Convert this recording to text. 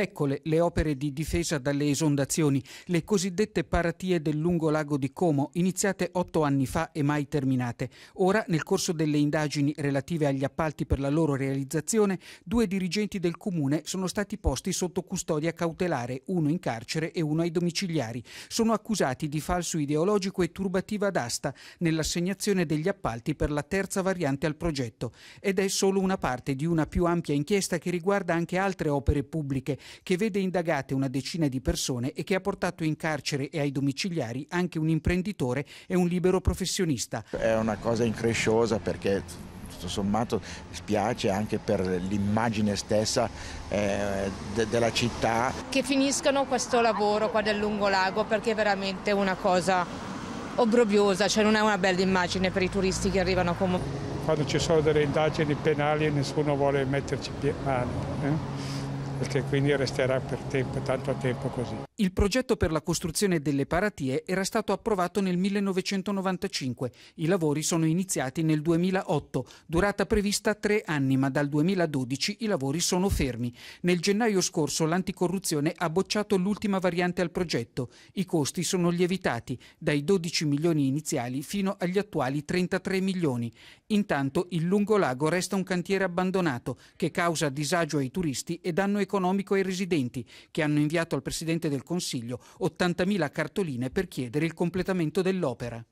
Eccole le opere di difesa dalle esondazioni, le cosiddette paratie del lungo lago di Como, iniziate otto anni fa e mai terminate. Ora, nel corso delle indagini relative agli appalti per la loro realizzazione, due dirigenti del comune sono stati posti sotto custodia cautelare, uno in carcere e uno ai domiciliari. Sono accusati di falso ideologico e turbativa d'asta nell'assegnazione degli appalti per la terza variante al progetto. Ed è solo una parte di una più ampia inchiesta che riguarda anche altre opere pubbliche che vede indagate una decina di persone e che ha portato in carcere e ai domiciliari anche un imprenditore e un libero professionista. È una cosa incresciosa perché tutto sommato spiace anche per l'immagine stessa eh, de della città. Che finiscano questo lavoro qua del lungolago perché è veramente una cosa obbrobbiosa, cioè non è una bella immagine per i turisti che arrivano come... Quando ci sono delle indagini penali nessuno vuole metterci mano. Eh? perché quindi resterà per tempo, tanto tempo così. Il progetto per la costruzione delle paratie era stato approvato nel 1995. I lavori sono iniziati nel 2008, durata prevista tre anni, ma dal 2012 i lavori sono fermi. Nel gennaio scorso l'anticorruzione ha bocciato l'ultima variante al progetto. I costi sono lievitati, dai 12 milioni iniziali fino agli attuali 33 milioni. Intanto il lungolago resta un cantiere abbandonato, che causa disagio ai turisti e danno economico ai residenti, che hanno inviato al Presidente del Consiglio 80.000 cartoline per chiedere il completamento dell'opera.